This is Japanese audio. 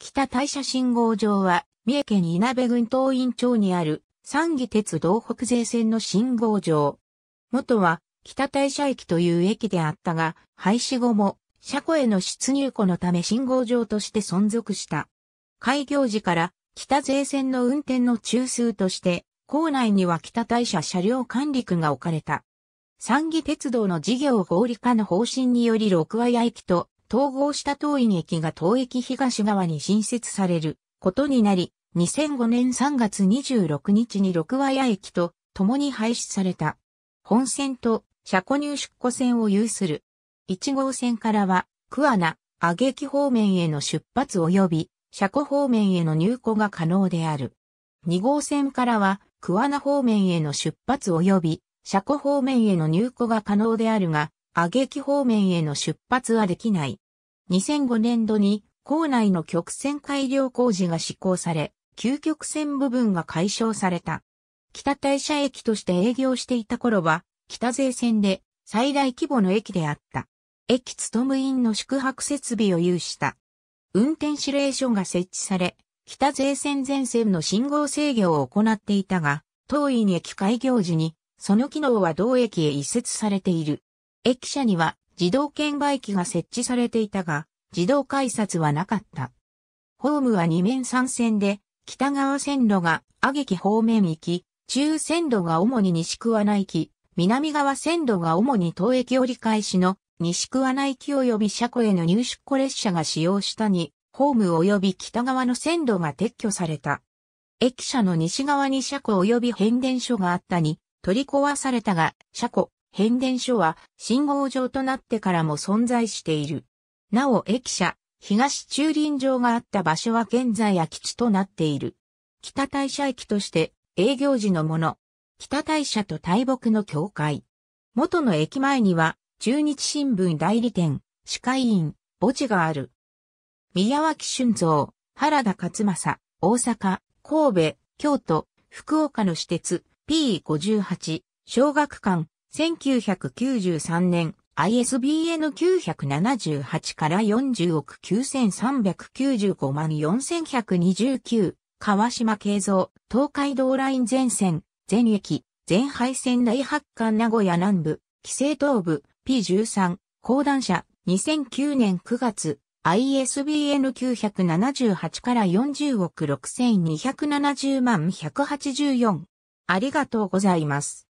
北大社信号場は、三重県稲部郡東院町にある、三義鉄道北西線の信号場。元は、北大社駅という駅であったが、廃止後も、車庫への出入庫のため信号場として存続した。開業時から、北税線の運転の中枢として、構内には北大社車両管理区が置かれた。三義鉄道の事業合理化の方針により六和屋駅と統合した東院駅が東駅東側に新設されることになり、2005年3月26日に六和屋駅と共に廃止された。本線と車庫入出庫線を有する。1号線からは、桑名、阿下木方面への出発及び、車庫方面への入庫が可能である。2号線からは、桑名方面への出発及び、車庫方面への入庫が可能であるが、阿下木方面への出発はできない。2005年度に構内の曲線改良工事が施行され、究極線部分が解消された。北大社駅として営業していた頃は、北税線で最大規模の駅であった。駅勤務員の宿泊設備を有した。運転指令所が設置され、北税線全線の信号制御を行っていたが、当院駅開業時に、その機能は同駅へ移設されている。駅舎には自動券売機が設置されていたが、自動改札はなかった。ホームは2面3線で、北側線路が阿劇方面行き、中線路が主に西桑名行き、南側線路が主に東駅折り返しの西桑名行き及び車庫への入出庫列車が使用したに、ホーム及び北側の線路が撤去された。駅舎の西側に車庫及び変電所があったに、取り壊されたが、車庫変電所は信号場となってからも存在している。なお駅舎、東駐輪場があった場所は現在空き地となっている。北大社駅として営業時のもの。北大社と大木の境界。元の駅前には中日新聞代理店、歯科医院、墓地がある。宮脇俊造、原田勝正、大阪、神戸、京都、福岡の私鉄 P58、小学館、1993年、ISBN 978から40億9395万4129、川島慶造東海道ライン全線、全駅、全廃線大発刊名古屋南部、規制東部、P13、講段社、2009年9月、ISBN 978から40億6270万184。ありがとうございます。